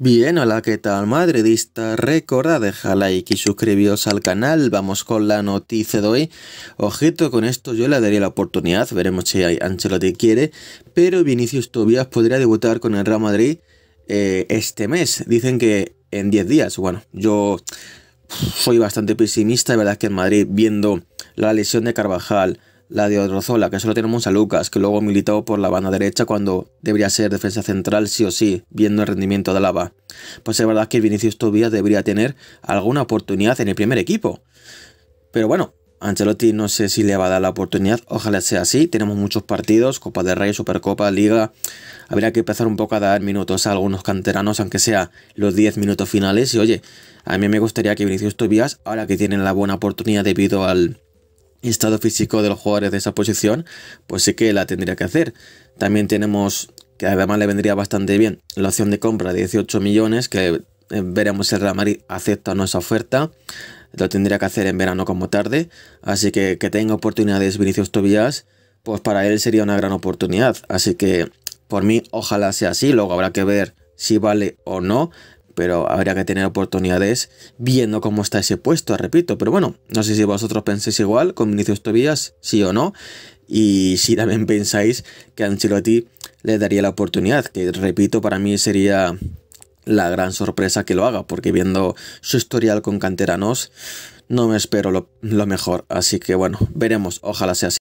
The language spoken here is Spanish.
Bien, hola, ¿qué tal madridista? recorda dejar like y suscribiros al canal. Vamos con la noticia de hoy. Objeto con esto yo le daría la oportunidad, veremos si Ancelotti quiere, pero Vinicius Tobias podría debutar con el Real Madrid eh, este mes. Dicen que en 10 días. Bueno, yo soy bastante pesimista, la verdad es que en Madrid, viendo la lesión de Carvajal, la de Odrozola, que solo tenemos a Lucas, que luego militó por la banda derecha cuando debería ser defensa central sí o sí, viendo el rendimiento de Lava. Pues es verdad que Vinicius Tobias debería tener alguna oportunidad en el primer equipo. Pero bueno, Ancelotti no sé si le va a dar la oportunidad, ojalá sea así, tenemos muchos partidos, Copa de Rey, Supercopa, Liga, habría que empezar un poco a dar minutos a algunos canteranos, aunque sea los 10 minutos finales, y oye, a mí me gustaría que Vinicius Tobias, ahora que tienen la buena oportunidad debido al estado físico de los jugadores de esa posición, pues sí que la tendría que hacer. También tenemos, que además le vendría bastante bien, la opción de compra de 18 millones, que eh, veremos si el Real Madrid acepta nuestra oferta. Lo tendría que hacer en verano como tarde. Así que que tenga oportunidades Vinicius Tobias pues para él sería una gran oportunidad. Así que por mí, ojalá sea así. Luego habrá que ver si vale o no pero habría que tener oportunidades viendo cómo está ese puesto, repito. Pero bueno, no sé si vosotros pensáis igual con Vinicius Tobías, sí o no. Y si también pensáis que Ancelotti le daría la oportunidad, que repito, para mí sería la gran sorpresa que lo haga, porque viendo su historial con canteranos, no me espero lo, lo mejor. Así que bueno, veremos, ojalá sea así.